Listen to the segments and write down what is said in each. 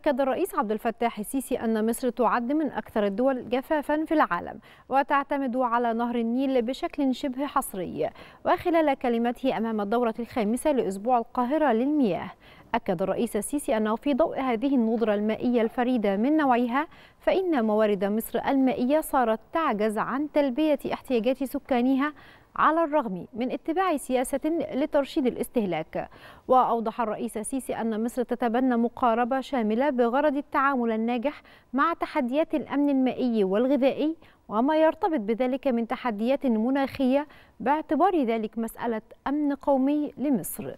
أكد الرئيس عبد الفتاح السيسي أن مصر تعد من أكثر الدول جفافا في العالم وتعتمد على نهر النيل بشكل شبه حصري وخلال كلمته أمام الدورة الخامسة لأسبوع القاهرة للمياه أكد الرئيس السيسي أنه في ضوء هذه الندرة المائية الفريدة من نوعها فإن موارد مصر المائية صارت تعجز عن تلبية احتياجات سكانها على الرغم من اتباع سياسة لترشيد الاستهلاك وأوضح الرئيس السيسي أن مصر تتبنى مقاربة شاملة بغرض التعامل الناجح مع تحديات الأمن المائي والغذائي وما يرتبط بذلك من تحديات مناخية باعتبار ذلك مسألة أمن قومي لمصر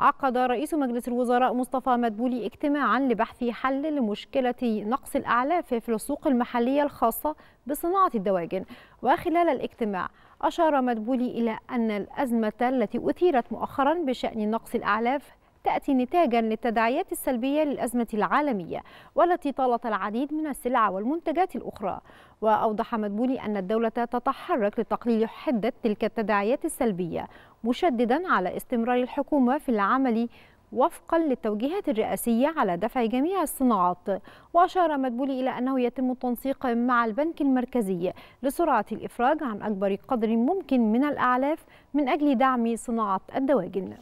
عقد رئيس مجلس الوزراء مصطفى مدبولي اجتماعا لبحث حل لمشكلة نقص الأعلاف في السوق المحلية الخاصة بصناعة الدواجن وخلال الاجتماع أشار مدبولي إلى أن الأزمة التي أثيرت مؤخرا بشأن نقص الأعلاف تأتي نتاجا للتداعيات السلبية للأزمة العالمية والتي طالت العديد من السلع والمنتجات الأخرى وأوضح مدبولي أن الدولة تتحرك لتقليل حدة تلك التداعيات السلبية مشددا على استمرار الحكومة في العمل وفقا للتوجيهات الرئاسية على دفع جميع الصناعات وأشار مدبولي إلى أنه يتم التنسيق مع البنك المركزي لسرعة الإفراج عن أكبر قدر ممكن من الأعلاف من أجل دعم صناعة الدواجن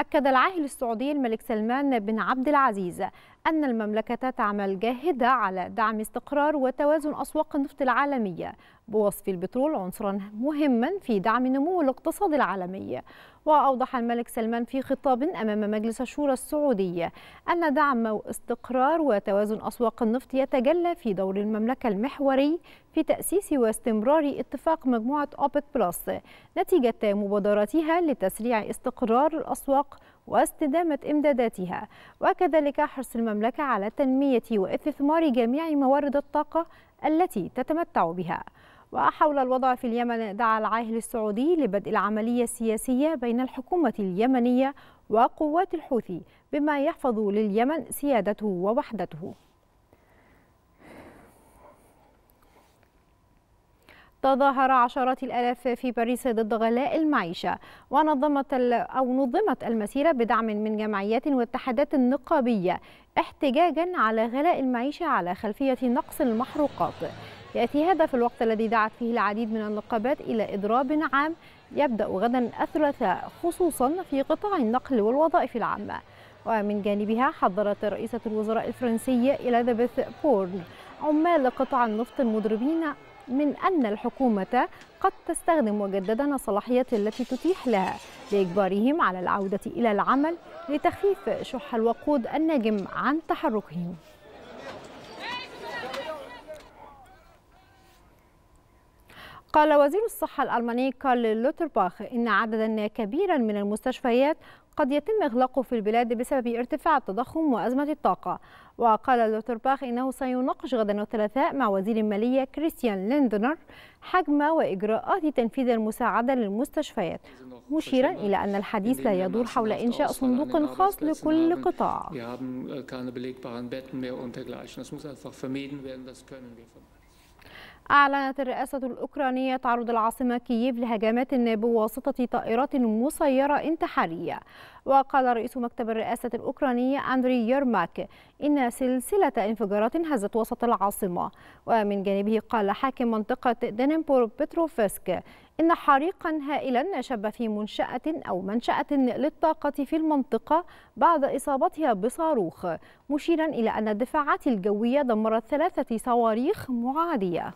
أكد العاهل السعودي الملك سلمان بن عبد العزيز أن المملكة تعمل جاهدة على دعم استقرار وتوازن أسواق النفط العالمية بوصف البترول عنصرا مهما في دعم نمو الاقتصاد العالمي وأوضح الملك سلمان في خطاب أمام مجلس الشورى السعودي أن دعم استقرار وتوازن أسواق النفط يتجلى في دور المملكة المحوري في تأسيس واستمرار اتفاق مجموعة أوبك بلس نتيجة مبادراتها لتسريع استقرار الأسواق واستدامة إمداداتها وكذلك حرص المملكة على تنمية واستثمار جميع موارد الطاقة التي تتمتع بها وحول الوضع في اليمن دعا العاهل السعودي لبدء العملية السياسية بين الحكومة اليمنية وقوات الحوثي بما يحفظ لليمن سيادته ووحدته تظاهر عشرات الآلاف في باريس ضد غلاء المعيشة ونظمت أو نظمت المسيرة بدعم من جمعيات واتحادات نقابية احتجاجا على غلاء المعيشة على خلفية نقص المحروقات يأتي هذا في الوقت الذي دعت فيه العديد من النقابات إلى إضراب عام يبدأ غدا الثلاثاء خصوصا في قطاع النقل والوظائف العامة ومن جانبها حضرت رئيسة الوزراء الفرنسية إليزابيث بورن عمال قطاع النفط المضربين من أن الحكومة قد تستخدم مجددا الصلاحيات التي تتيح لها لإجبارهم على العودة إلى العمل لتخفيف شح الوقود الناجم عن تحركهم قال وزير الصحة الألماني كارل لوترباخ إن عددا كبيرا من المستشفيات قد يتم إغلاقه في البلاد بسبب ارتفاع التضخم وأزمة الطاقة وقال لوترباخ إنه سيناقش غدا الثلاثاء مع وزير المالية كريستيان ليندنر حجم وإجراءات تنفيذ المساعدة للمستشفيات مشيرا إلى أن الحديث لا يدور حول إنشاء صندوق خاص لكل قطاع أعلنت الرئاسة الأوكرانية تعرض العاصمة كييف لهجمات بواسطة طائرات مسيرة انتحارية وقال رئيس مكتب الرئاسة الأوكرانية أندري يرماك إن سلسلة انفجارات هزت وسط العاصمة ومن جانبه قال حاكم منطقة دينبور بتروفسك إن حريقا هائلا شب في منشأة أو منشأة للطاقة في المنطقة بعد إصابتها بصاروخ مشيرا إلى أن الدفاعات الجوية دمرت ثلاثة صواريخ معادية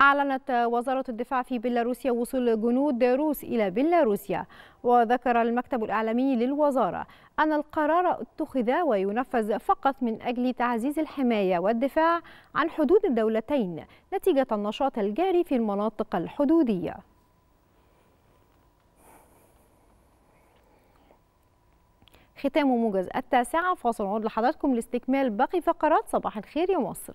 أعلنت وزارة الدفاع في بيلاروسيا وصول جنود روس إلى بيلاروسيا وذكر المكتب الإعلامي للوزارة أن القرار اتخذ وينفذ فقط من أجل تعزيز الحماية والدفاع عن حدود الدولتين نتيجة النشاط الجاري في المناطق الحدودية ختام موجز التاسعة فاصل عود لحضراتكم لاستكمال باقي فقرات صباح الخير يا مصر